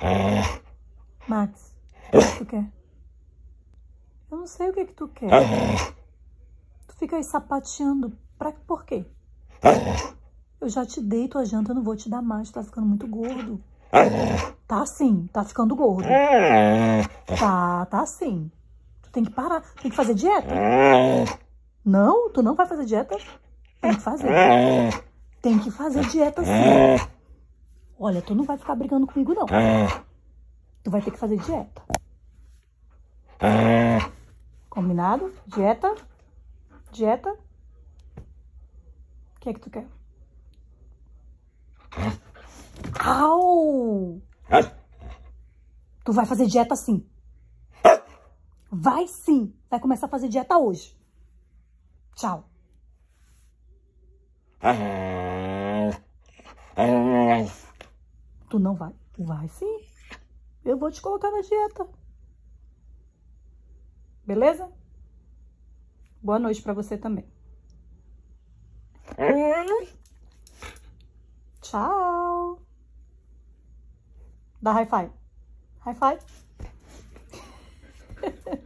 É. Max, o que tu quer? Eu não sei o que, que tu quer. É. Tu fica aí sapateando. Pra, por quê? É. Eu já te dei tua janta, eu não vou te dar mais. Tu tá ficando muito gordo. Tá sim, tá ficando gordo. Tá, tá sim. Tu tem que parar, tem que fazer dieta. Não, tu não vai fazer dieta? Tem que fazer. Tem que fazer dieta sim. Olha, tu não vai ficar brigando comigo, não. É. Tu vai ter que fazer dieta. É. Combinado? Dieta? Dieta? O que é que tu quer? Au! Tu vai fazer dieta sim. Vai sim. Vai começar a fazer dieta hoje. Tchau. É. Tu não vai? Tu vai sim. Eu vou te colocar na dieta. Beleza? Boa noite para você também. Tchau. Dá high five. High five.